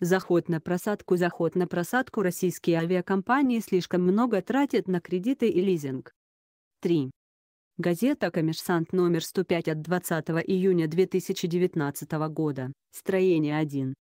Заход на просадку Заход на просадку российские авиакомпании слишком много тратят на кредиты и лизинг. 3. Газета «Коммерсант» номер 105 от 20 июня 2019 года, строение 1.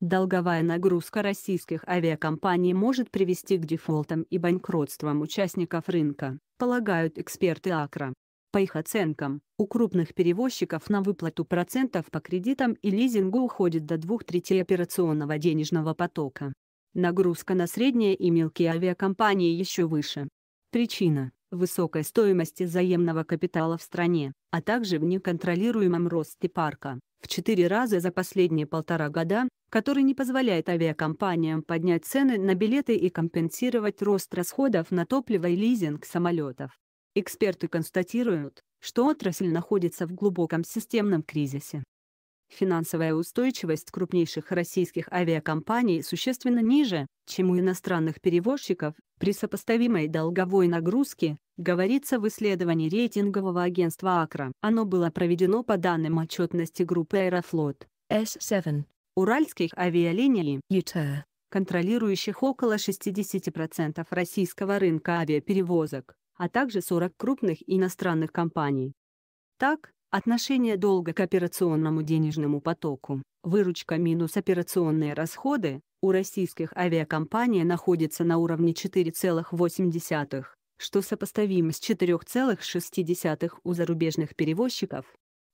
Долговая нагрузка российских авиакомпаний может привести к дефолтам и банкротствам участников рынка, полагают эксперты АКРА. По их оценкам, у крупных перевозчиков на выплату процентов по кредитам и лизингу уходит до двух третей операционного денежного потока. Нагрузка на средние и мелкие авиакомпании еще выше. Причина – высокая стоимость заемного капитала в стране, а также в неконтролируемом росте парка, в четыре раза за последние полтора года, который не позволяет авиакомпаниям поднять цены на билеты и компенсировать рост расходов на топливо и лизинг самолетов. Эксперты констатируют, что отрасль находится в глубоком системном кризисе. Финансовая устойчивость крупнейших российских авиакомпаний существенно ниже, чем у иностранных перевозчиков, при сопоставимой долговой нагрузке, говорится в исследовании рейтингового агентства АКРА. Оно было проведено по данным отчетности группы Аэрофлот S7 уральских авиалиний ЮТР, контролирующих около 60% российского рынка авиаперевозок а также 40 крупных иностранных компаний. Так, отношение долга к операционному денежному потоку, выручка минус операционные расходы у российских авиакомпаний находится на уровне 4,8, что сопоставимо с 4,6 у зарубежных перевозчиков,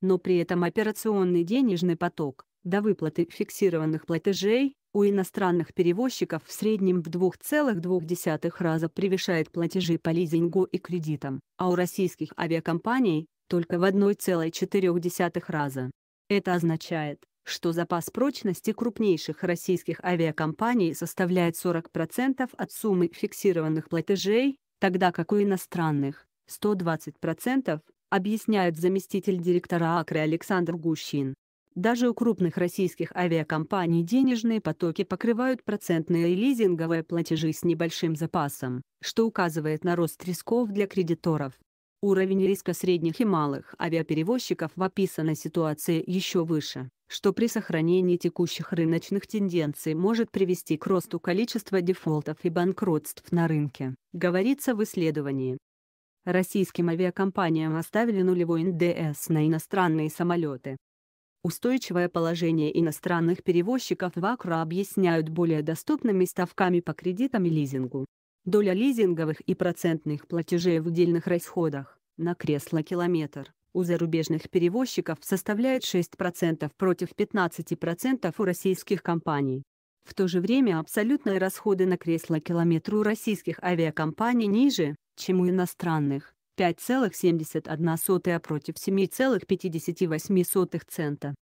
но при этом операционный денежный поток до выплаты фиксированных платежей у иностранных перевозчиков в среднем в 2,2 раза превышает платежи по лизингу и кредитам, а у российских авиакомпаний – только в 1,4 раза. Это означает, что запас прочности крупнейших российских авиакомпаний составляет 40% от суммы фиксированных платежей, тогда как у иностранных – 120%, объясняет заместитель директора АКРы Александр Гущин. Даже у крупных российских авиакомпаний денежные потоки покрывают процентные и лизинговые платежи с небольшим запасом, что указывает на рост рисков для кредиторов. Уровень риска средних и малых авиаперевозчиков в описанной ситуации еще выше, что при сохранении текущих рыночных тенденций может привести к росту количества дефолтов и банкротств на рынке, говорится в исследовании. Российским авиакомпаниям оставили нулевой НДС на иностранные самолеты, Устойчивое положение иностранных перевозчиков в АКРА объясняют более доступными ставками по кредитам и лизингу. Доля лизинговых и процентных платежей в удельных расходах на кресло-километр у зарубежных перевозчиков составляет 6% против 15% у российских компаний. В то же время абсолютные расходы на кресло-километр у российских авиакомпаний ниже, чем у иностранных. 5,71 против 7,58 цента.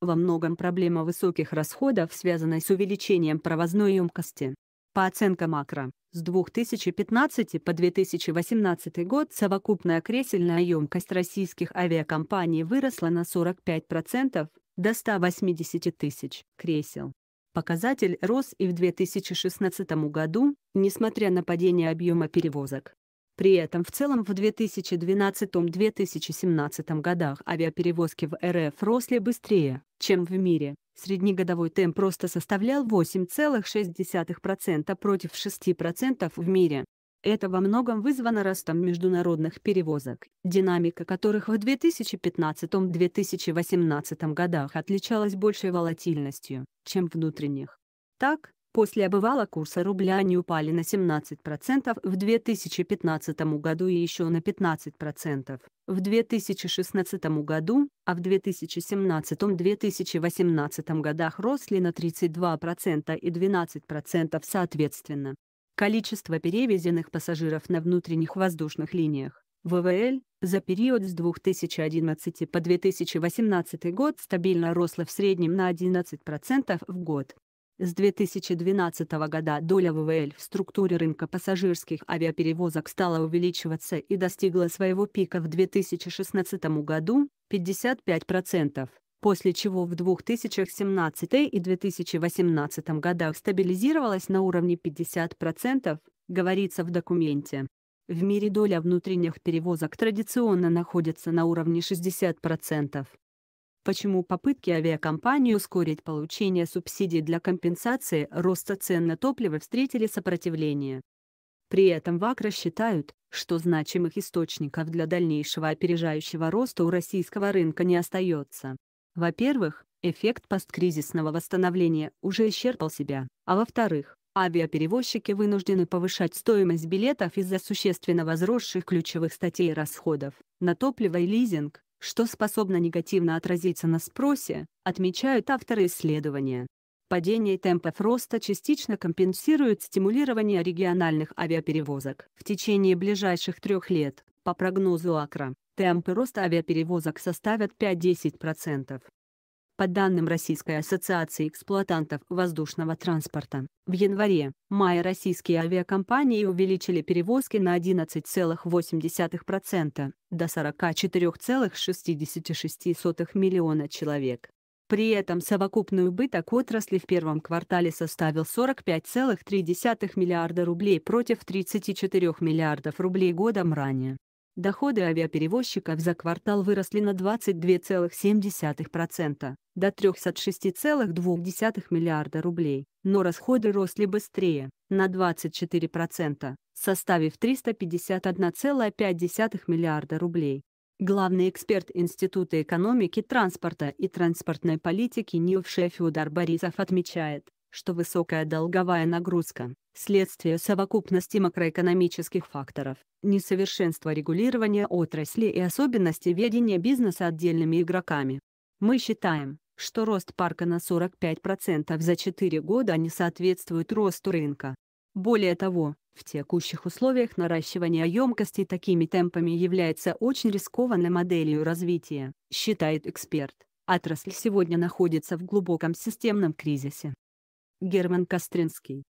Во многом проблема высоких расходов связана с увеличением провозной емкости. По оценкам Акра, с 2015 по 2018 год совокупная кресельная емкость российских авиакомпаний выросла на 45% до 180 тысяч кресел. Показатель рос и в 2016 году, несмотря на падение объема перевозок. При этом в целом в 2012-2017 годах авиаперевозки в РФ росли быстрее, чем в мире. Среднегодовой темп просто составлял 8,6% против 6% в мире. Это во многом вызвано ростом международных перевозок, динамика которых в 2015-2018 годах отличалась большей волатильностью, чем внутренних. Так, После обывала курса рубля они упали на 17% в 2015 году и еще на 15% в 2016 году, а в 2017-2018 годах росли на 32% и 12% соответственно. Количество перевезенных пассажиров на внутренних воздушных линиях ВВЛ за период с 2011 по 2018 год стабильно росло в среднем на 11% в год. С 2012 года доля ВВЛ в структуре рынка пассажирских авиаперевозок стала увеличиваться и достигла своего пика в 2016 году – 55%, после чего в 2017 и 2018 годах стабилизировалась на уровне 50%, говорится в документе. В мире доля внутренних перевозок традиционно находится на уровне 60% почему попытки авиакомпании ускорить получение субсидий для компенсации роста цен на топливо встретили сопротивление. При этом ВАКРа считают, что значимых источников для дальнейшего опережающего роста у российского рынка не остается. Во-первых, эффект посткризисного восстановления уже исчерпал себя, а во-вторых, авиаперевозчики вынуждены повышать стоимость билетов из-за существенно возросших ключевых статей расходов на топливо и лизинг, что способно негативно отразиться на спросе, отмечают авторы исследования. Падение темпов роста частично компенсирует стимулирование региональных авиаперевозок. В течение ближайших трех лет, по прогнозу АКРА, темпы роста авиаперевозок составят 5-10%. По данным Российской ассоциации эксплуатантов воздушного транспорта, в январе-мае российские авиакомпании увеличили перевозки на 11,8% до 44,66 миллиона человек. При этом совокупный убыток отрасли в первом квартале составил 45,3 миллиарда рублей против 34 миллиардов рублей годом ранее. Доходы авиаперевозчиков за квартал выросли на 22,7% до 306,2 миллиарда рублей, но расходы росли быстрее, на 24%, составив 351,5 миллиарда рублей. Главный эксперт Института экономики транспорта и транспортной политики НИО Шефиудар Борисов отмечает, что высокая долговая нагрузка – следствие совокупности макроэкономических факторов, несовершенства регулирования отрасли и особенности ведения бизнеса отдельными игроками. Мы считаем, что рост парка на 45% за 4 года не соответствует росту рынка. Более того, в текущих условиях наращивание емкости такими темпами является очень рискованной моделью развития, считает эксперт. Отрасль сегодня находится в глубоком системном кризисе. Герман Костринский.